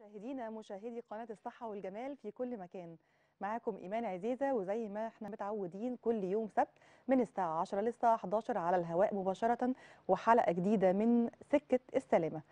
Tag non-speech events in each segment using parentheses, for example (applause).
مشاهدينا مشاهدي قناة الصحة والجمال في كل مكان معاكم إيمان عزيزة وزي ما احنا متعودين كل يوم سبت من الساعة 10 للساعة 11 على الهواء مباشرة وحلقة جديدة من سكة السلامة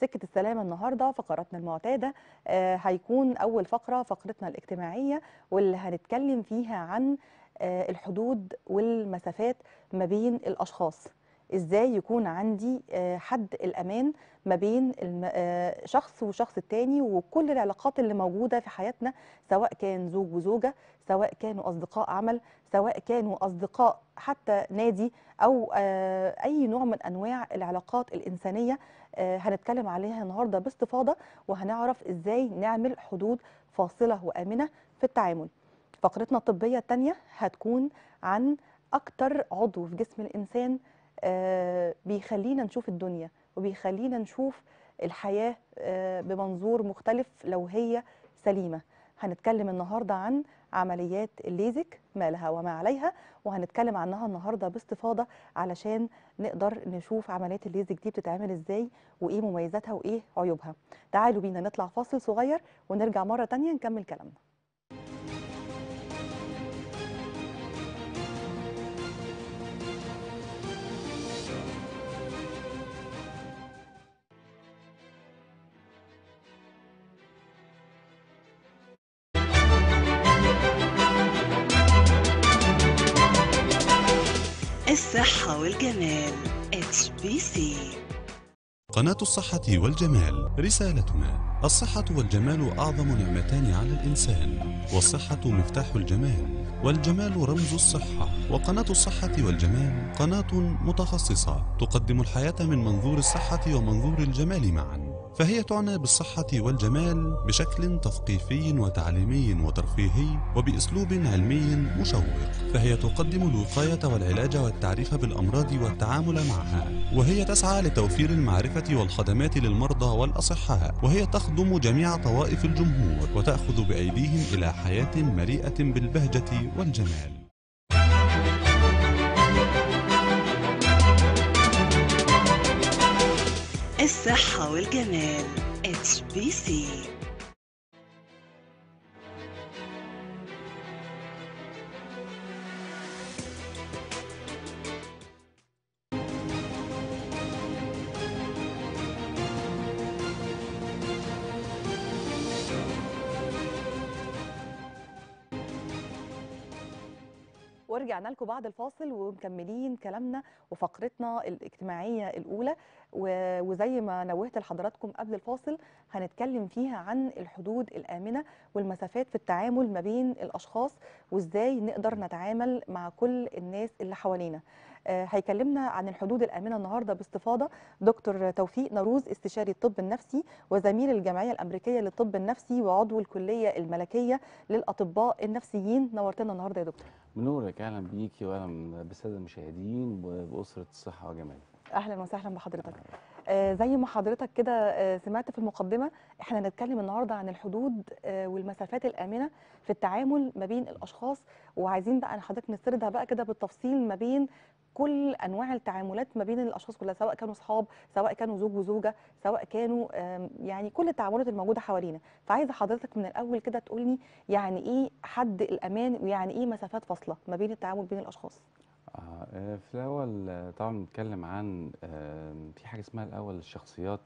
سكة السلامة النهاردة فقراتنا المعتادة آه، هيكون أول فقرة فقرتنا الاجتماعية واللي هنتكلم فيها عن آه، الحدود والمسافات ما بين الأشخاص ازاي يكون عندي آه، حد الامان ما بين آه، شخص وشخص التاني وكل العلاقات اللي موجوده في حياتنا سواء كان زوج وزوجه سواء كانوا اصدقاء عمل سواء كانوا اصدقاء حتى نادي او آه، اي نوع من انواع العلاقات الانسانيه هنتكلم عليها النهارده باستفاضه وهنعرف ازاي نعمل حدود فاصله وامنه في التعامل فقرتنا الطبيه الثانيه هتكون عن اكتر عضو في جسم الانسان آه، بيخلينا نشوف الدنيا وبيخلينا نشوف الحياة آه، بمنظور مختلف لو هي سليمة هنتكلم النهاردة عن عمليات الليزك ما لها وما عليها وهنتكلم عنها النهاردة باستفاضة علشان نقدر نشوف عمليات الليزك دي بتتعمل ازاي وايه مميزاتها وايه عيوبها تعالوا بينا نطلع فاصل صغير ونرجع مرة تانية نكمل كلامنا الصحة والجمال اتش بي سي قناة الصحة والجمال رسالتنا الصحة والجمال أعظم نعمتان على الإنسان والصحة مفتاح الجمال والجمال رمز الصحة وقناة الصحة والجمال قناة متخصصة تقدم الحياة من منظور الصحة ومنظور الجمال معاً فهي تعنى بالصحة والجمال بشكل تثقيفي وتعليمي وترفيهي وبأسلوب علمي مشوق فهي تقدم الوقاية والعلاج والتعريف بالأمراض والتعامل معها وهي تسعى لتوفير المعرفة والخدمات للمرضى والأصحاء وهي تخدم جميع طوائف الجمهور وتأخذ بأيديهم إلى حياة مليئة بالبهجة والجمال الصحة والجمال اتش بي سي ورجعنا لكم بعد الفاصل ومكملين كلامنا وفقرتنا الاجتماعيه الاولى وزي ما نوهت لحضراتكم قبل الفاصل هنتكلم فيها عن الحدود الآمنة والمسافات في التعامل ما بين الأشخاص وإزاي نقدر نتعامل مع كل الناس اللي حوالينا آه، هيكلمنا عن الحدود الآمنة النهاردة باستفاضة دكتور توفيق نروز استشاري الطب النفسي وزميل الجمعية الأمريكية للطب النفسي وعضو الكلية الملكية للأطباء النفسيين نورتنا النهاردة يا دكتور منورك أهلا بيكي وأهلا بالسادة المشاهدين وبأسرة الصحة وجمالها اهلا وسهلا بحضرتك آه، زي ما حضرتك كده آه، سمعت في المقدمه احنا هنتكلم النهارده عن الحدود آه، والمسافات الامنه في التعامل ما بين الاشخاص وعايزين بقى حضرتك نستردها بقى كده بالتفصيل ما بين كل انواع التعاملات ما بين الاشخاص كلها سواء كانوا اصحاب سواء كانوا زوج وزوجه سواء كانوا يعني كل التعاملات الموجوده حوالينا فعايزه حضرتك من الاول كده تقولي يعني ايه حد الامان ويعني ايه مسافات فاصله ما بين التعامل بين الاشخاص آه، آه، في الأول طبعا بنتكلم عن في حاجة اسمها الأول الشخصيات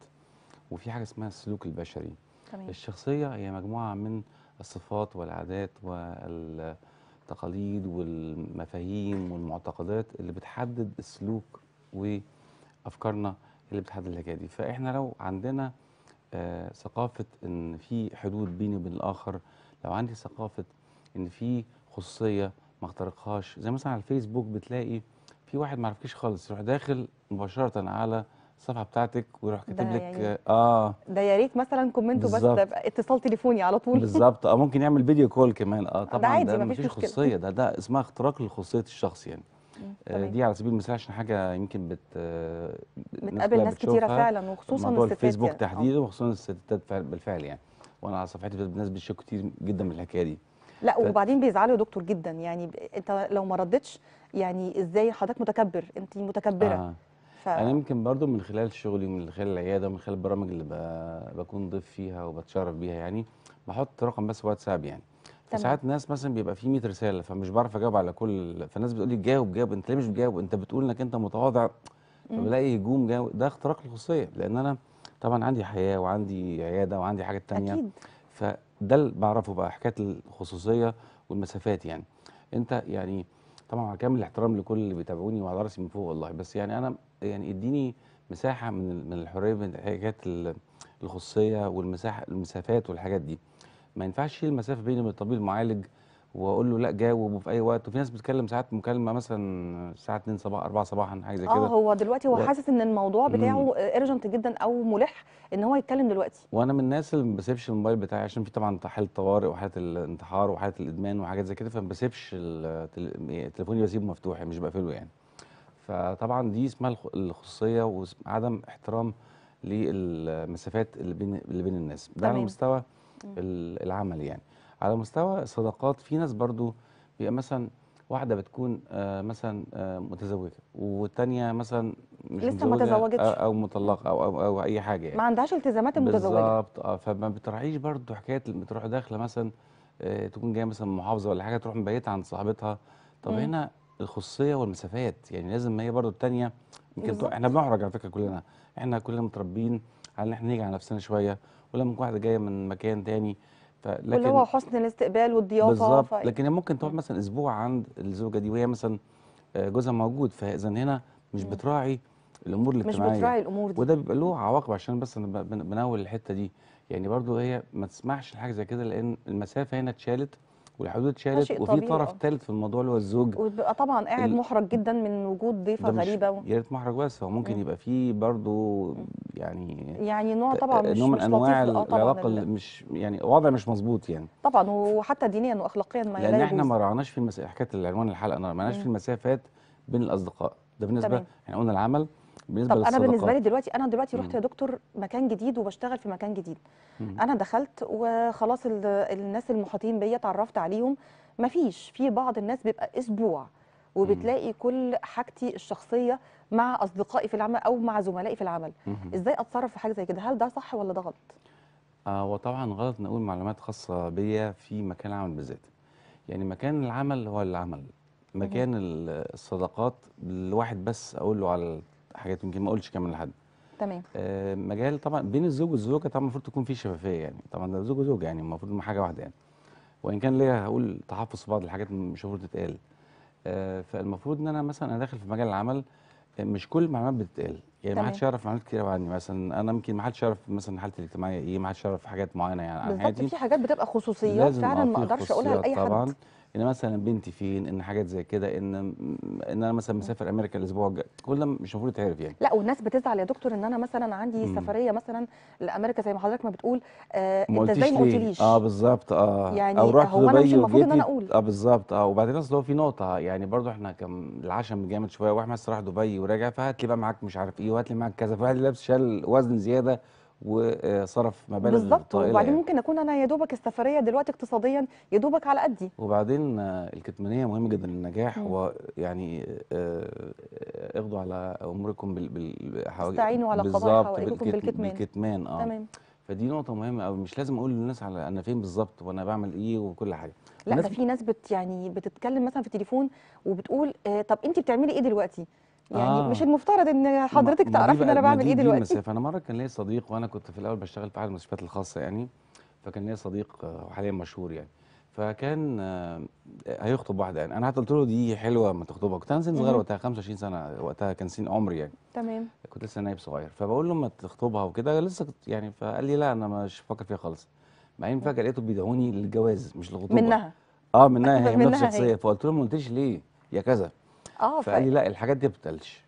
وفي حاجة اسمها السلوك البشري تمام الشخصية هي مجموعة من الصفات والعادات والتقاليد والمفاهيم والمعتقدات اللي بتحدد السلوك وأفكارنا اللي بتحدد الحكاية دي فإحنا لو عندنا آه، ثقافة إن في حدود بيني وبين الآخر لو عندي ثقافة إن في خصوصية ما اخترقهاش زي مثلا على الفيسبوك بتلاقي في واحد ما عرفكيش خالص يروح داخل مباشره على الصفحه بتاعتك ويروح كاتب لك يعني اه ده يا ريت مثلا كومنت بس اتصال تليفوني على طول بالظبط اه ممكن يعمل فيديو كول كمان اه طبعا ده, عادي ده مفيش, مفيش خصوصيه ده ده اسمها اختراق لخصوصيه الشخص يعني آه دي على سبيل المثال عشان حاجه يمكن بت آه، بتقابل ناس كتيره فعلا وخصوصا الستات على الفيسبوك يعني. آه. تحديدا وخصوصا الستات بالفعل يعني وانا على صفحتي الناس بتشك كتير جدا من الحكايه دي لا وبعدين بيزعلوا يا دكتور جدا يعني انت لو ما ردتش يعني ازاي حضرتك متكبر انت متكبره آه. ف... انا يمكن برضو من خلال شغلي ومن خلال العياده ومن خلال البرامج اللي ب... بكون ضيف فيها وبتشرف بيها يعني بحط رقم بس واتساب يعني فساعات الناس مثلا بيبقى في 100 رساله فمش بعرف اجاوب على كل فالناس بتقول لي جاوب جاوب انت ليه مش بتجاوب انت بتقول انك انت متواضع فبلاقي هجوم جاوب ده اختراق الخصوصيه لان انا طبعا عندي حياه وعندي عياده وعندي حاجات ثانيه اكيد ده اللي بعرفه بقى حكايه الخصوصيه والمسافات يعني انت يعني طبعا على كامل الاحترام لكل اللي بيتابعوني وعلى راسي من فوق والله بس يعني انا يعني اديني مساحه من من الحريه من حكايه الخصوصيه والمساحه المسافات والحاجات دي ما ينفعش اشيل المسافه بيني وبين الطبيب المعالج واقول له لا جاوب في اي وقت وفي ناس بتتكلم ساعات مكالمه مثلا الساعه 2 صباح 4 صباحا حاجه زي آه، كده اه هو دلوقتي هو و... حاسس ان الموضوع بتاعه ارجنت جدا او ملح ان هو يتكلم دلوقتي وانا من الناس اللي ما بسيبش الموبايل بتاعي عشان في طبعا حاله طوارئ وحاله الانتحار وحاله الادمان وحاجات زي كده فما بسيبش تليفوني بسيبه مفتوح يعني، مش بقفله يعني فطبعا دي اسمها الخصوصيه وعدم احترام للمسافات اللي بين اللي بين الناس ده على مستوى العمل يعني على مستوى الصداقات في ناس برضو بيبقى مثلا واحده بتكون آه، مثلا آه، متزوجه والثانيه مثلا مش لسه ما تزوجتش او مطلقه أو, او او اي حاجه يعني ما عندهاش التزامات المتزوجه بالظبط اه فما بتراعيش برضو حكايه بتروح داخله مثلا آه، تكون جايه مثلا محافظه ولا حاجه تروح مبيتها عند صاحبتها طب مم. هنا الخصوصيه والمسافات يعني لازم ما هي برضو الثانيه يمكن احنا بنحرج على فكره كلنا احنا كلنا متربيين على ان احنا نيجي على نفسنا شويه ولما واحده جايه من مكان ثاني فلكن هو حسن الاستقبال والضيافه بالظبط لكن ممكن تقعد مثلا اسبوع عند الزوجه دي وهي مثلا آه، جوزها موجود فاذا هنا مش بتراعي الامور الاجتماعيه مش بتراعي الامور دي وده بيبقى له عواقب عشان بس بناول الحته دي يعني برضو هي ما تسمحش لحاجه زي كده لان المسافه هنا اتشالت والحدود شالت وفي طرف ثالث في الموضوع اللي هو الزوج وبيبقى طبعا قاعد محرج جدا من وجود ضيفه غريبه و... يا ريت محرج بس هو ممكن مم. يبقى فيه برضه يعني يعني نوع طبعا مش نوع من انواع آه، العلاقه اللي مش يعني وضع مش مظبوط يعني طبعا وحتى دينيا واخلاقيا ما لان احنا ما رعناش في المسافات حكايه العنوان الحلقه ما رعناش في المسافات بين الاصدقاء ده بالنسبه احنا قلنا العمل بالنسبه طب انا بالنسبه لي دلوقتي انا دلوقتي رحت يا دكتور مكان جديد وبشتغل في مكان جديد مم. انا دخلت وخلاص الناس المحيطين بيا اتعرفت عليهم مفيش في بعض الناس بيبقى اسبوع وبتلاقي كل حاجتي الشخصيه مع اصدقائي في العمل او مع زملائي في العمل مم. ازاي اتصرف في حاجه زي كده هل ده صح ولا ده غلط آه وطبعا غلط نقول معلومات خاصه بيا في مكان العمل بالذات يعني مكان العمل هو العمل مكان الصداقات الواحد بس اقول له على حاجات يمكن ما اقولش كمان لحد تمام آه، مجال طبعا بين الزوج والزوجه طبعا المفروض تكون في شفافيه يعني طبعا ده زوج وزوجه يعني المفروض حاجه واحده يعني وان كان ليا هقول تحفظ في بعض الحاجات مش المفروض تتقال آه، فالمفروض ان انا مثلا انا داخل في مجال العمل آه، مش كل المعلومات بتتقال يعني ما حدش يعرف معلومات كتير عني مثلا انا يمكن ما حدش يعرف مثلا حالتي الاجتماعيه ايه ما حدش يعرف حاجات معينه يعني بالظبط في حاجات بتبقى خصوصيات فعلا ما اقدرش اقولها لاي حد طبعا ان مثلا بنتي فين ان حاجات زي كده ان ان انا مثلا مسافر امريكا الاسبوع الجاي كل ده مش المفروض يتعرف يعني لا والناس بتزعل يا دكتور ان انا مثلا عندي مم. سفريه مثلا لامريكا زي ما حضرتك ما بتقول آه ما انت ازاي ما قلتليش اه بالظبط اه يعني او رحت هو انا مش المفروض ان انا اقول اه بالظبط اه وبعدين اصل هو في نقطه يعني برضو احنا كان العشم جامد شويه واحد مثلا راح دبي وراجع فهات لي بقى معاك مش عارف ايه وهات لي معاك كذا فواحد لابس شال وزن زياده وصرف مبالغ بالظبط وبعدين يعني. ممكن اكون انا يا دوبك السفريه دلوقتي اقتصاديا يا دوبك على قدي وبعدين آه، الكتمانيه مهمه جدا للنجاح ويعني اخضوا آه، آه، على اموركم بال بالحواجز استعينوا على قضاء حوائجكم بالكتمان بالكتمان اه تمام فدي نقطه مهمه قوي مش لازم اقول للناس على انا فين بالظبط وانا بعمل ايه وكل حاجه لا ده في ناس بت يعني بتتكلم مثلا في التليفون وبتقول آه طب انت بتعملي ايه دلوقتي يعني آه. مش المفترض ان حضرتك تعرفي ان انا بعمل ايه دلوقتي المسافه انا مره كان ليا صديق وانا كنت في الاول بشتغل في احد المستشفيات الخاصه يعني فكان ليا صديق وحاليا آه، مشهور يعني فكان آه، هيخطب واحده يعني انا حتى قلت له دي حلوه ما تخطبها كنت انا سن صغير وقتها 25 سنه وقتها كان سن عمري يعني تمام كنت لسه نايب صغير فبقول له ما تخطبها وكده لسه كنت يعني فقال لي لا انا مش فاكر فيها خالص بعدين فجاه لقيته بيدعوني للجواز مش للخطوبه منها اه منها هي منها شخصيه فقلت له ما قلتليش ليه يا كذا اه فقال لي لا الحاجات دي ما بتتقالش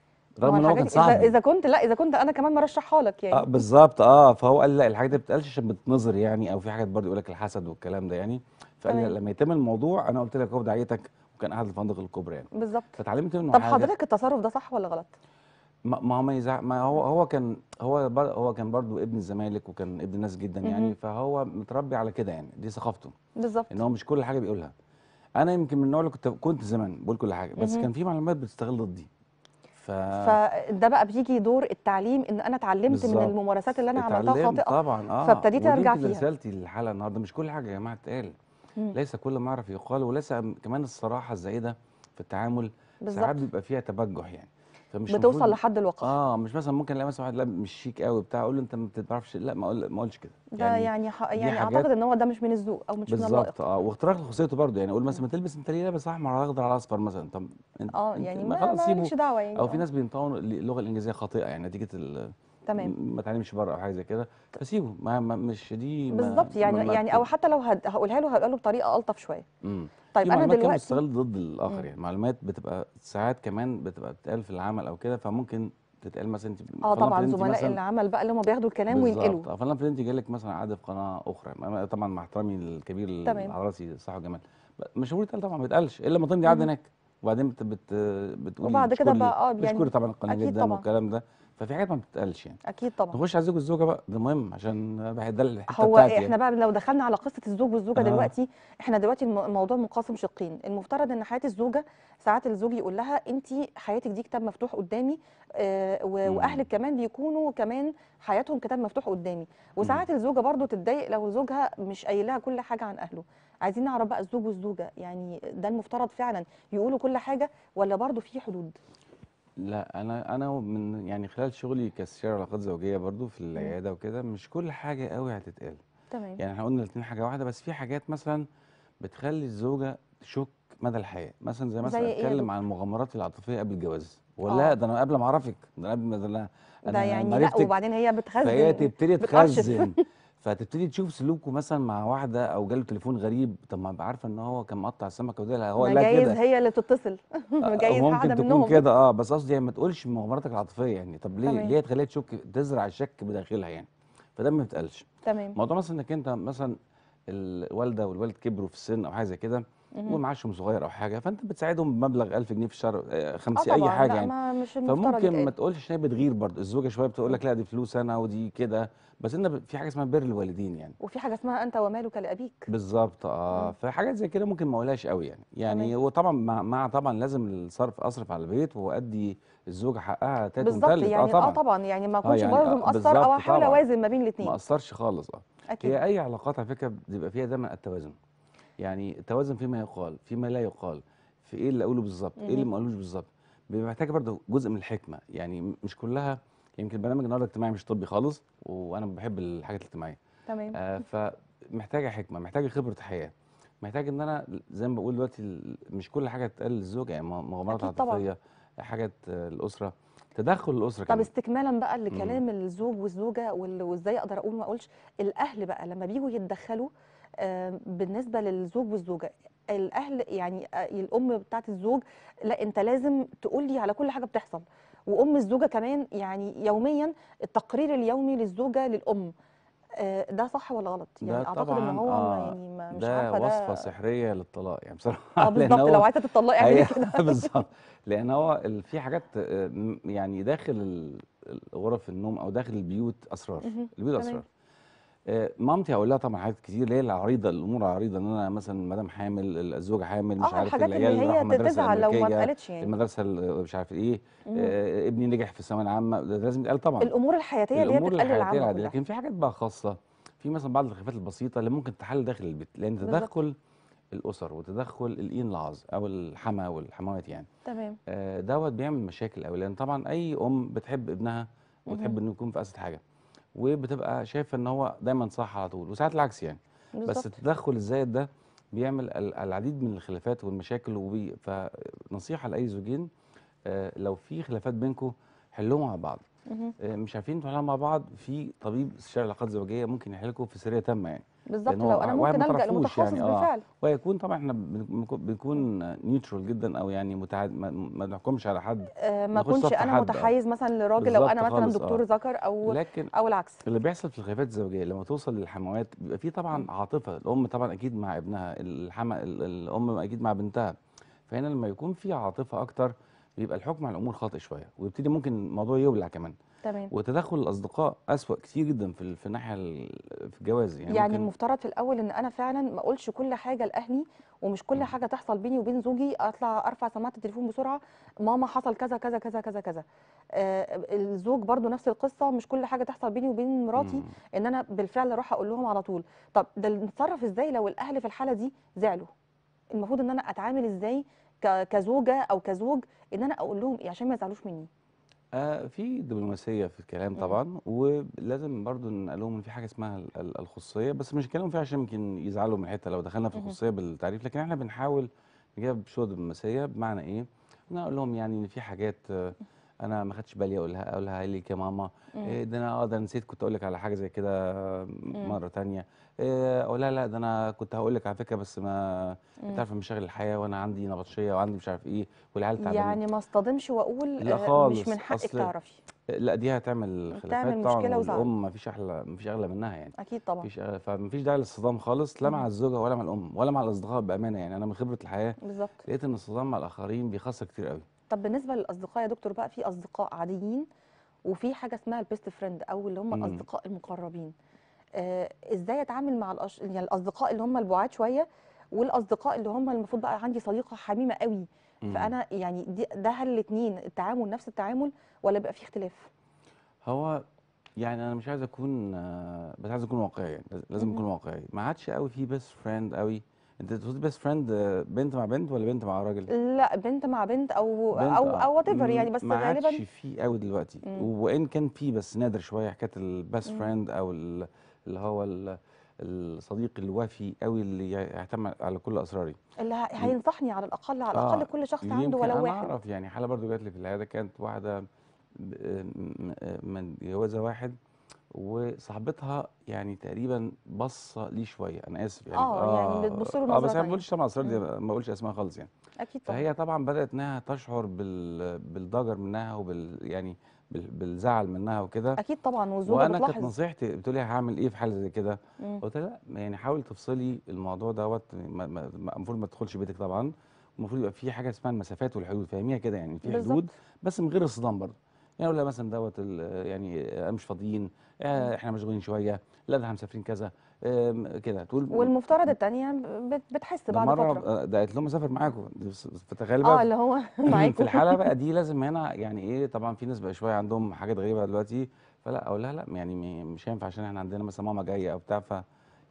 رغم ان هو كان صعب اذا كنت لا اذا كنت انا كمان مرشحها لك يعني اه بالظبط اه فهو قال لي لا الحاجات دي ما بتتقالش عشان بتنظر يعني او في حاجات برضه يقول لك الحسد والكلام ده يعني فقال لي لما يتم الموضوع انا قلت لك هو دعيتك وكان قاعد الفندق الكبرى يعني بالظبط فتعلمت منه طب حاجه طب حضرتك التصرف ده صح ولا غلط؟ ما هو ما ما هو هو كان هو هو كان برضه ابن الزمالك وكان ابن الناس جدا يعني فهو متربي على كده يعني دي ثقافته بالظبط ان هو مش كل حاجه بيقولها انا يمكن من النوع اللي كنت كنت زمان بقول كل حاجه بس كان في معلومات بتستغل ضدي ف... فده بقى بيجي دور التعليم ان انا اتعلمت من الممارسات اللي انا عملتها خاطئه طبعا اه فابتديت ارجع فيها رسالتي للحلقه النهارده مش كل حاجه يا جماعه تقال ليس كل ما اعرف يقال وليس كمان الصراحه الزائده في التعامل بالزبط. ساعات بيبقى فيها تبجح يعني فمش بتوصل مفروض... لحد الوقف اه مش مثلا ممكن الاقي مثلا واحد لا مش شيك قوي بتاع اقول له انت ما بتعرفش لا ما اقول ما اقولش كده ده يعني يعني, يعني اعتقد ان هو ده مش من الذوق او مش من الذوق بالظبط اه واختراق لخصوصيته برضه يعني اقول مثلا ما تلبس انت ليه لابس احمر على اخضر على اصفر مثلا طب انت اه يعني ما لكش دعوه يعني او في ناس بينطقوا اللغه الانجليزيه خاطئه يعني نتيجه ال... تمام ما تعلمش بره او حاجه زي كده فسيبه ما, مش دي بالظبط يعني يعني او حتى لو هقولها له هقولها له بطريقه الطف شويه طيب انا دلوقتي بتستغل ضد الاخر يعني معلومات بتبقى ساعات كمان بتبقى بتتقال في العمل او كده فممكن تتقال مثلا انت اه طبعا زملاء العمل بقى اللي هم بياخدوا الكلام وينقلوا آه فلان فلان جاي لك مثلا عقد في قناه اخرى طبعا مع احترامي الكبير على راسي صح وجمال مش تقال طبعا ما بيتقالش الا لما تمضي عقد هناك وبعدين بت بت بتقولي وبعد كده بقى اه يعني بتشكري طبعا القناه جدا طبعا. والكلام ده ففي حاجات ما بتتقالش يعني اكيد طبعا نخش على الزوج والزوجه بقى ده مهم عشان بحد ده الحته هو بتاعتي احنا يعني. بقى لو دخلنا على قصه الزوج والزوجه آه. دلوقتي احنا دلوقتي الموضوع منقسم شقين المفترض ان حياه الزوجه ساعات الزوج يقول لها انت حياتك دي كتاب مفتوح قدامي آه واهلك كمان بيكونوا كمان حياتهم كتاب مفتوح قدامي وساعات الزوجه برضو تتضايق لو زوجها مش قايل لها كل حاجه عن اهله عايزين نعرف بقى الزوج والزوجه يعني ده المفترض فعلا يقولوا كل حاجه ولا برضو في حدود لا انا انا من يعني خلال شغلي كاستشاره علاقات زوجيه برضو في العياده وكده مش كل حاجه قوي هتتقال تمام يعني احنا قلنا الاثنين حاجه واحده بس في حاجات مثلا بتخلي الزوجه تشك مدى الحياه مثلا زي مثلا زي إيه اتكلم إيه؟ عن المغامرات العاطفيه قبل الجواز آه. ولا ده انا قبل ما اعرفك ده انا قبل ما ده ده يعني, يعني لا وبعدين هي بتخزن فهي تبتدي تخزن (laughs) فتبتدي تشوف سلوكه مثلا مع واحده او جاله تليفون غريب طب ما ابقى عارفه ان هو كان مقطع السمكه وده هو لا جايز هي اللي تتصل (laughs) آه، جايز منهم تكون كده اه بس قصدي يعني ما تقولش مغامراتك العاطفيه يعني طب ليه تمام. ليه تخليها تشك تزرع الشك بداخلها يعني فده ما يتقالش تمام موضوع مثلا انك انت مثلا الوالده والوالد كبروا في السن او حاجه زي كده ومعاشهم صغير او حاجه فانت بتساعدهم بمبلغ 1000 جنيه في الشهر آه، خمسه آه، اي حاجه يعني مش فممكن إيه. ما تقولش ان هي بتغير برضه الزوجه شويه بتقول لك لا دي فلوس انا ودي كده بس ان في حاجه اسمها بر الوالدين يعني وفي حاجه اسمها انت ومالك لابيك بالظبط اه فحاجات زي كده ممكن ما اقولهاش قوي يعني يعني وطبعا مع, مع طبعا لازم الصرف اصرف على البيت وادي الزوجه حقها تاتي بالظبط آه، يعني اه طبعا, آه طبعا يعني ما اكونش آه يعني برضه مقصر او احاول اوازن ما بين الاثنين ما اقصرش خالص اه أكيد. هي اي علاقات على فكره بيبقى فيها دايما التوازن يعني توازن فيما يقال فيما لا يقال في ايه اللي اقوله بالظبط ايه اللي ما اقولوش بالظبط بيبقى محتاجه برضه جزء من الحكمه يعني مش كلها يمكن برنامج النهارده اجتماعي مش طبي خالص وانا بحب الحاجات الاجتماعيه تمام آه فمحتاجه حكمه محتاجه خبره حياه محتاج ان انا زي ما بقول دلوقتي مش كل حاجه تقلل للزوج يعني مغامرات عاطفيه حاجات الاسره تدخل الاسره طب استكمالا بقى لكلام الزوج والزوجه وازاي اقدر اقول ما اقولش الاهل بقى لما بيجوا يتدخلوا بالنسبه للزوج والزوجه الاهل يعني آه، الام بتاعت الزوج لا انت لازم تقول لي على كل حاجه بتحصل وام الزوجه كمان يعني يوميا التقرير اليومي للزوجه للام آه، ده صح ولا غلط؟ يعني اعتقد ان هو آه يعني مش ده عارفه ده وصفه سحريه للطلاق يعني بصراحه اه (laughs) بالظبط لو عايزه تطلقي اعملي كده (laughs) بالظبط لان هو في حاجات آه، يعني داخل غرف النوم او داخل البيوت اسرار البيوت اسرار آه، مامتي هقول لها طبعا حاجات كتير اللي هي العريضه الامور العريضه ان انا مثلا مدام حامل الزوجه حامل مش آه، عارف اللي هي مدرسه لو ما اتقالتش يعني المدرسه مش عارف ايه آه ابني نجح في الثانويه العامه لازم يتقال طبعا الامور الحياتيه اللي هي بتتقال العامه لكن في حاجات بقى خاصه في مثلا بعض الخفات البسيطه اللي ممكن تتحل داخل البيت لان تدخل الاسر وتدخل الاين لاز او الحما والحموات يعني تمام آه دوت بيعمل مشاكل قوي لان طبعا اي ام بتحب ابنها وتحب انه يكون في اسد حاجه وبتبقى شايف ان هو دايما صح على طول وساعات العكس يعني بالزبط. بس التدخل الزايد ده بيعمل العديد من الخلافات والمشاكل وبي... فنصيحه لاي زوجين آه، لو في خلافات بينكم حلوهم مع بعض آه، مش عارفين تحلها مع بعض في طبيب استشاري علاقات زوجيه ممكن يحلكم في سريه تامه يعني بالظبط لو انا آه، ممكن الجا يعني، لمتخصص يعني آه بالفعل ويكون طبعا احنا بنكون نيوترال جدا او يعني متعد ما نحكمش على حد آه، ما اكونش انا آه. متحيز مثلا لراجل لو انا مثلا دكتور ذكر آه. او لكن او العكس اللي بيحصل في الخلافات الزوجيه لما توصل للحموات بيبقى في طبعا عاطفه الام طبعا اكيد مع ابنها الحما الام اكيد مع بنتها فهنا لما يكون في عاطفه اكتر بيبقى الحكم على الامور خاطئ شويه ويبتدي ممكن الموضوع يولع كمان تمام وتدخل الاصدقاء اسوا كتير جدا في في الناحيه في الجواز يعني يعني المفترض في الاول ان انا فعلا ما اقولش كل حاجه لاهلي ومش كل حاجه تحصل بيني وبين زوجي اطلع ارفع سماعه التليفون بسرعه ماما حصل كذا كذا كذا كذا كذا آه الزوج برضو نفس القصه مش كل حاجه تحصل بيني وبين مراتي مم. ان انا بالفعل اروح اقول لهم على طول طب ده نتصرف ازاي لو الاهل في الحاله دي زعلوا المفروض ان انا اتعامل ازاي كزوجه او كزوج ان انا اقول لهم ايه عشان ما يزعلوش مني آه في دبلوماسيه في الكلام طبعا ولازم برضو نقول لهم ان في حاجه اسمها الخصوصيه بس مش هنتكلم فيها عشان يمكن يزعلوا من الحته لو دخلنا في الخصوصيه بالتعريف لكن احنا بنحاول نجيب شويه دبلوماسيه بمعنى ايه؟ إن انا اقول لهم يعني ان في حاجات آه، انا ما خدتش بالي اقولها اقولها لي يا ماما إيه ده انا اه ده نسيت كنت اقول لك على حاجه زي كده آه، مره ثانيه إيه أو لا لا ده انا كنت هقول لك على فكره بس ما انت عارفه مشاغل الحياه وانا عندي نبطشيه وعندي مش عارف ايه والعيال تعبانه يعني ما اصطدمش واقول لا آه، خالص مش من حقك تعرفي آه، لا دي هتعمل خلافات تعمل طبعا مشكله وزعل الام مفيش احلى فيش اغلى منها يعني اكيد طبعا مفيش أغلى فما فيش داعي للصدام خالص لا مع الزوجه ولا مع الام ولا مع الاصدقاء بامانه يعني انا من خبره الحياه بالظبط لقيت ان الصدام مع الاخرين بيخسر كتير قوي طب بالنسبه للاصدقاء يا دكتور بقى في اصدقاء عاديين وفي حاجه اسمها البيست فريند او اللي هم الاصدقاء المقربين آه، ازاي اتعامل مع الأش... يعني الاصدقاء اللي هم البعاد شويه والاصدقاء اللي هم المفروض بقى عندي صديقه حميمه قوي فانا يعني دي ده هل الاثنين التعامل نفس التعامل ولا بيبقى في اختلاف هو يعني انا مش عايز اكون آه، بس عايز اكون واقعي يعني لازم اكون واقعي ما عادش قوي في بيست فريند قوي انت تقصد بيست فريند آه، بنت مع بنت ولا بنت مع راجل لا بنت مع بنت او بنت او او وات ايفر يعني بس غالبا ما عادش في قوي دلوقتي مم. وان كان في بس نادر شويه حكايه البيست فريند او اللي هو الصديق الوفي قوي اللي يعتمد على كل اسراري اللي هينصحني على الاقل على الاقل آه كل شخص عنده ولو أنا اعرف يعني حاله برضو جات لي في العياده كانت واحده من جوازه واحد وصاحبتها يعني تقريبا بصه ليه شويه انا اسف يعني اه, يعني آه يعني بتبص له اه بس انا ما بقولش طبعا اسرار دي ما بقولش اسمها خالص يعني اكيد طبعا فهي طبعا بدات انها تشعر بالضجر منها وبال يعني بالزعل منها وكده اكيد طبعا والزوجه وانا كانت نصيحتي بتقول لي هعمل ايه في حاله زي كده قلت لها لا يعني حاولي تفصلي الموضوع دوت المفروض ما تدخلش بيتك طبعا المفروض يبقى في حاجه اسمها المسافات والحدود فاهميها كده يعني في حدود بس من غير الصدام برضه يعني اقول لها مثلا دوت يعني آه، مش فاضيين آه، احنا مشغولين شويه لا ده احنا مسافرين كذا كده تقول والمفترض الثانيه بتحس بعد مرة ده قالت لهم اسافر معاكم فتخيل بقى اه اللي هو (laughs) معاكم في الحاله بقى دي (laughs) لازم هنا يعني ايه طبعا في ناس بقى شويه عندهم حاجات غريبه دلوقتي فلا اقول لها لا يعني مش هينفع عشان احنا عندنا مثلا ماما جايه او بتاع ف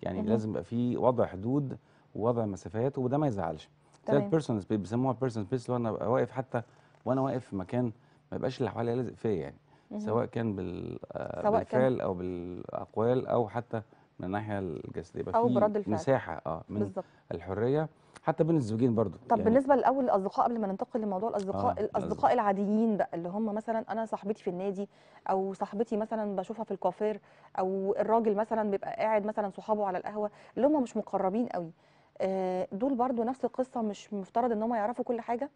يعني لازم يبقى في وضع حدود ووضع مسافات وده ما يزعلش تمام بيرسون سبيس بيسموها بيرسونال سبيس اللي هو انا ابقى واقف حتى وانا واقف في مكان ما يبقاش اللي حواليا لازق فيا يعني سواء كان بال آه، بالفعل او بالاقوال او حتى من الناحيه الجسديه بس او برد الفعل مساحه اه من بالزبط. الحريه حتى بين الزوجين برضو طب يعني بالنسبه لاول الاصدقاء قبل ما ننتقل لموضوع الاصدقاء آه الاصدقاء العاديين بقى اللي هم مثلا انا صاحبتي في النادي او صاحبتي مثلا بشوفها في الكوافير او الراجل مثلا بيبقى قاعد مثلا صحابه على القهوه اللي هم مش مقربين قوي آه، دول برضو نفس القصه مش مفترض ان هم يعرفوا كل حاجه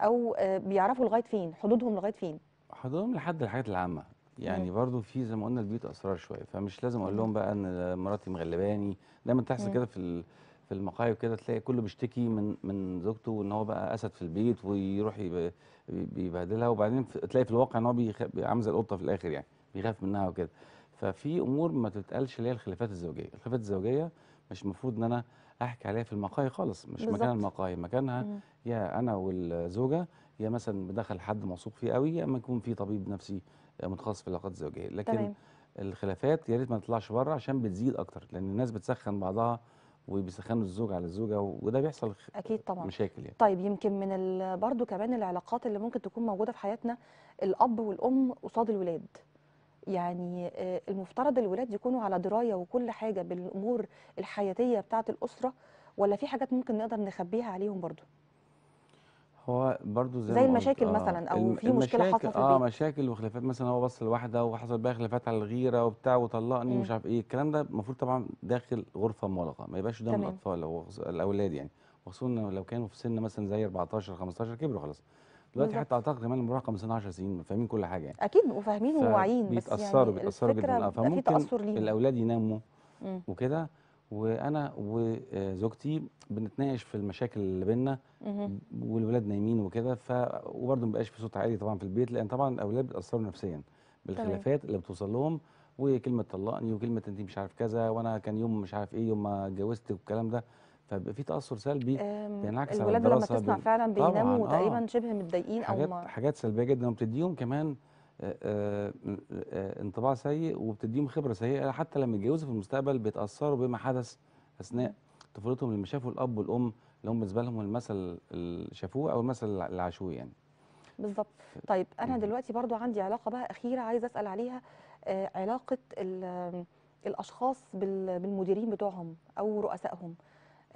او آه، بيعرفوا لغايه فين حدودهم لغايه فين حدودهم لحد الحاجات العامه يعني مم. برضو في زي ما قلنا البيوت اسرار شويه فمش لازم اقول لهم بقى ان مراتي مغلباني دايما تحصل كده في في المقاهي وكده تلاقي كله بيشتكي من من زوجته وان هو بقى اسد في البيت ويروح بيبهدلها وبعدين تلاقي في الواقع ان هو عامل زي القطه في الاخر يعني بيخاف منها وكده ففي امور ما تتقالش اللي هي الخلافات الزوجيه الخلافات الزوجيه مش المفروض ان انا احكي عليها في المقاهي خالص مش بالزبط. مكان المقاهي مكانها مم. يا انا والزوجه يا مثلا بدخل حد موثوق فيه قوي يا اما يكون في طبيب نفسي آه، متخصص في العلاقات الزوجيه لكن تمام. الخلافات يا ريت ما تطلعش بره عشان بتزيد اكتر لان الناس بتسخن بعضها وبيسخنوا الزوج على الزوجه وده بيحصل اكيد طبعا مشاكل يعني. طيب يمكن من برضو كمان العلاقات اللي ممكن تكون موجوده في حياتنا الاب والام قصاد الولاد يعني آه، المفترض الولاد يكونوا على درايه وكل حاجه بالامور الحياتيه بتاعه الاسره ولا في حاجات ممكن نقدر نخبيها عليهم برضو هو برضه زي, زي المشاكل آه مثلا او في مشكله حصلت في البيت اه مشاكل وخلافات مثلا هو بص لواحده وحصل بقى خلافات على الغيره وبتاع وطلقني مش عارف ايه الكلام ده المفروض طبعا داخل غرفه مغلقه ما يبقاش قدام الاطفال او الاولاد يعني وخصوصا لو كانوا في سن مثلا زي 14 15 كبروا خلاص دلوقتي حتى اعتقد كمان المراهقه من سن 10 سنين فاهمين كل حاجه يعني اكيد وفاهمين وواعيين بس يعني بيتاثروا بيتاثروا جدا آه، فممكن الاولاد يناموا وكده وانا وزوجتي بنتناقش في المشاكل اللي بينا والولاد نايمين وكده ف وبرده مبقاش في صوت عالي طبعا في البيت لان طبعا الاولاد بيتاثروا نفسيا بالخلافات اللي بتوصل لهم وكلمه طلقني وكلمه انت مش عارف كذا وانا كان يوم مش عارف ايه يوم ما اتجوزت والكلام ده فبيبقى في تاثر سلبي بينعكس على الولاد لما تسمع بي... فعلا بيناموا آه. تقريبا آه شبه متضايقين او ما حاجات سلبيه جدا وبتديهم كمان آه، آه، آه، انطباع سيء وبتديهم خبره سيئه حتى لما يتجوزوا في المستقبل بيتاثروا بما حدث اثناء طفولتهم لما شافوا الاب والام اللي هم بالنسبه لهم المثل اللي شافوه او المثل اللي عاشوه يعني. بالظبط طيب انا دلوقتي برضو عندي علاقه بقى اخيره عايزه اسال عليها علاقه الاشخاص بالمديرين بتوعهم او رؤسائهم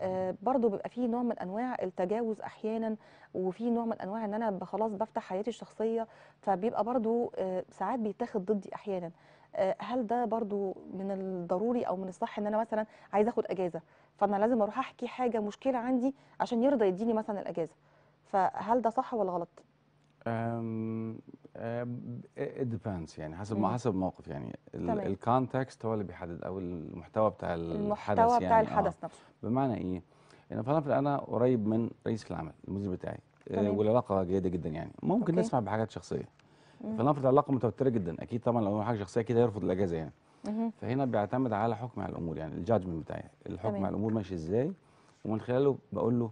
آه، برضو بيبقى فيه نوع من انواع التجاوز احيانا وفي نوع من انواع ان انا خلاص بفتح حياتي الشخصيه فبيبقى برضو آه، ساعات بيتاخد ضدي احيانا آه، هل ده برضو من الضروري او من الصح ان انا مثلا عايز اخد اجازه فانا لازم اروح احكي حاجه مشكله عندي عشان يرضى يديني مثلا الاجازه فهل ده صح ولا غلط ديبيندز يعني حسب ما حسب الموقف يعني الكونتكست هو اللي بيحدد او المحتوى بتاع الحدث المحتوى بتاع يعني. آه. الحدث نفسه بمعنى ايه؟ يعني فعلا انا قريب من رئيس العمل المدير بتاعي آه والعلاقه جيده جدا يعني ممكن أوكي. نسمع بحاجات شخصيه فلنفرض العلاقه متوتره جدا اكيد طبعا لو حاجه شخصيه كده هيرفض الاجازه يعني فهنا بيعتمد على حكم على الامور يعني الجادجمنت بتاعي الحكم على الامور ماشي ازاي ومن خلاله بقول له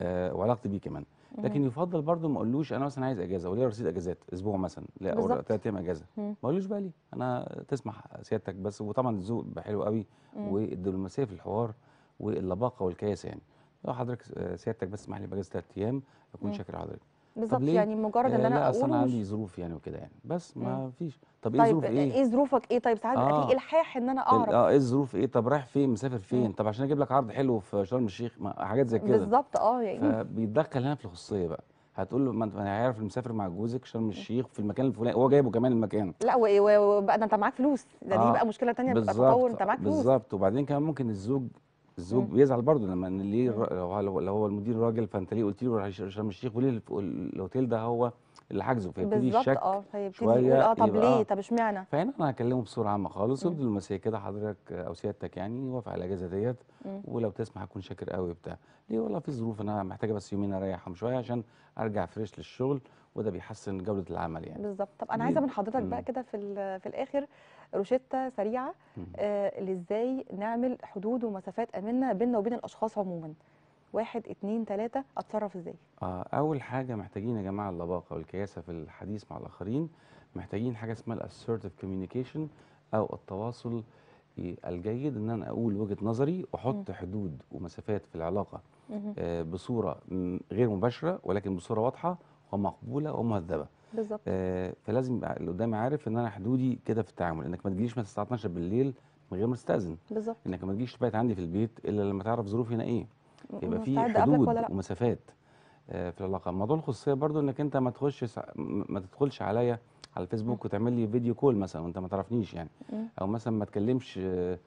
آه وعلاقتي بيه كمان لكن يفضل برضه ما اقولوش انا مثلا عايز اجازه وليا رصيد اجازات اسبوع مثلا لا او ثلاث ايام اجازه ما اقولوش بقى ليه انا تسمح سيادتك بس وطبعا الذوق حلو قوي والدبلوماسيه في الحوار واللباقه والكياسه يعني لو حضرتك سيادتك بس اسمح لي باجازه ثلاث ايام اكون شاكر لحضرتك بالظبط يعني مجرد ان يعني انا لا اصل انا عندي ظروف يعني وكده يعني بس ما إيه؟ فيش طب ايه ظروف طيب ايه ايه ظروفك ايه طيب ساعات آه في الحاح ان انا اعرف اه ايه الظروف ايه طب رايح فين مسافر إيه؟ فين مم. طب عشان اجيب لك عرض حلو في شرم الشيخ حاجات زي كده بالظبط اه يعني فبيتدخل هنا في الخصوصيه بقى هتقول له ما انت هيعرف المسافر مع جوزك شرم إيه؟ الشيخ في المكان الفلاني هو جايبه كمان المكان لا وبقى ده انت معاك فلوس ده آه دي بقى مشكله ثانيه بتتطور تطور انت معاك فلوس بالظبط وبعدين كمان ممكن الزوج الزوج مم. بيزعل برضه لما ان ليه لو هو المدير راجل فانت ليه قلت له شرم الشيخ وليه الاوتيل ده هو اللي حاجزه فيبتدي الشك بالظبط اه فيبتدي يقول اه طب ليه آه. طب اشمعنى فهنا انا هكلمه بصوره عامه خالص وابدل المسيا كده حضرتك او سيادتك يعني وافق على الاجازه ديت ولو تسمح هكون شاكر قوي بتاع ليه والله في ظروف انا محتاجه بس يومين اريحهم شويه عشان ارجع فريش للشغل وده بيحسن جوده العمل يعني بالظبط طب انا عايزه من حضرتك بقى كده في في الاخر روشته سريعه آه، لازاي ازاي نعمل حدود ومسافات امنه بيننا وبين الاشخاص عموما واحد اتنين تلاته اتصرف ازاي آه اول حاجه محتاجين يا جماعه اللباقه والكياسه في الحديث مع الاخرين محتاجين حاجه اسمها الاسيرتيف كوميونيكيشن او التواصل الجيد ان انا اقول وجهه نظري واحط حدود ومسافات في العلاقه آه بصوره غير مباشره ولكن بصوره واضحه ومقبوله ومهذبه بالظبط آه فلازم يبقى اللي قدامي عارف ان انا حدودي كده في التعامل انك ما تجيش مثلا الساعه 12 بالليل من غير ما تستاذن بالظبط انك ما تجيش تبات عندي في البيت الا لما تعرف ظروفي هنا ايه يبقى في حدود ومسافات آه في العلاقه موضوع الخصوصيه برضو انك انت ما تخش سع... ما تدخلش عليا على الفيسبوك وتعمل لي فيديو كول مثلا وانت ما تعرفنيش يعني مم. او مثلا ما تكلمش آه،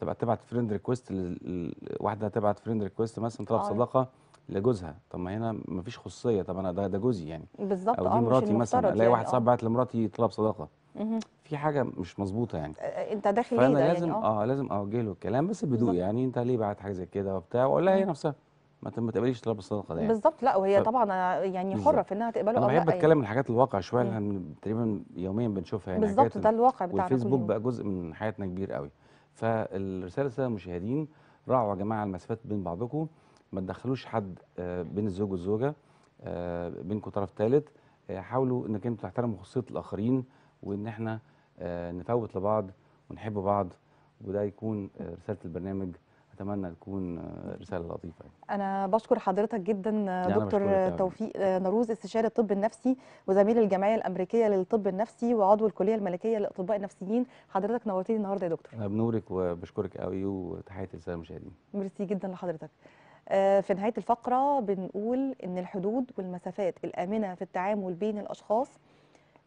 تبقى تبعت فريند ريكويست لواحده تبعت فريند ريكويست مثلا طلب آه. صداقه لجوزها طب ما هنا مفيش خصوصيه طب انا ده ده جوزي يعني بالظبط او دي آه، مراتي مثلا الاقي واحد يعني. آه. صاحبي بعت لمراتي طلب صداقه في حاجه مش مظبوطه يعني آه، انت داخل ليه ده لازم يعني اه لازم اوجه له الكلام بس بهدوء يعني انت ليه بعت حاجه زي كده وبتاع واقول لها هي نفسها ما تقبليش طلب الصداقه ده يعني بالظبط لا وهي ف... طبعا يعني حره في انها تقبله او لا انا بحب اتكلم عن يعني. حاجات الواقع شويه احنا تقريبا يوميا بنشوفها يعني بالظبط ده الواقع بتاعنا والفيسبوك بقى جزء من حياتنا كبير قوي فالرساله للساده المشاهدين راعوا يا جماعه المسافات بين بعضكم ما تدخلوش حد آه، بين الزوج والزوجه آه، بينكم طرف ثالث آه، حاولوا انك انتوا تحترموا خصوصيه الاخرين وان احنا نفوت لبعض ونحب بعض وده يكون رساله البرنامج اتمنى تكون رساله لطيفه يعني. انا بشكر حضرتك جدا دكتور يعني. توفيق نروز استشاري الطب النفسي وزميل الجمعيه الامريكيه للطب النفسي وعضو الكليه الملكيه للاطباء النفسيين حضرتك نورتني النهارده يا دكتور انا بنورك وبشكرك قوي وتحياتي للساده المشاهدين ميرسي جدا لحضرتك آه، في نهاية الفقرة بنقول إن الحدود والمسافات الآمنة في التعامل بين الأشخاص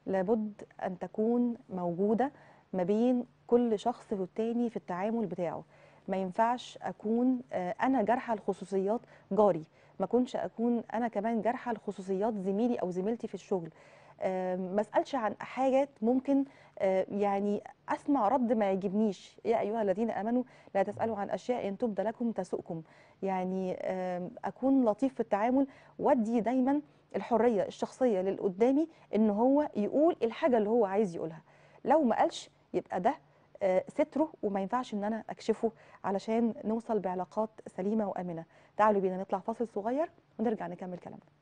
لابد أن تكون موجودة ما بين كل شخص والتاني في التعامل بتاعه ما ينفعش أكون آه، أنا جارحة لخصوصيات جاري ما كنش أكون أنا كمان جارحة لخصوصيات زميلي أو زميلتي في الشغل آه، ما اسألش عن حاجات ممكن آه، يعني اسمع رد ما يعجبنيش يا ايها الذين امنوا لا تسالوا عن اشياء ان تبدى لكم تسؤكم يعني آه، اكون لطيف في التعامل وادي دايما الحريه الشخصيه للي قدامي ان هو يقول الحاجه اللي هو عايز يقولها لو ما قالش يبقى ده آه، ستره وما ينفعش ان انا اكشفه علشان نوصل بعلاقات سليمه وامنه تعالوا بينا نطلع فاصل صغير ونرجع نكمل كلامنا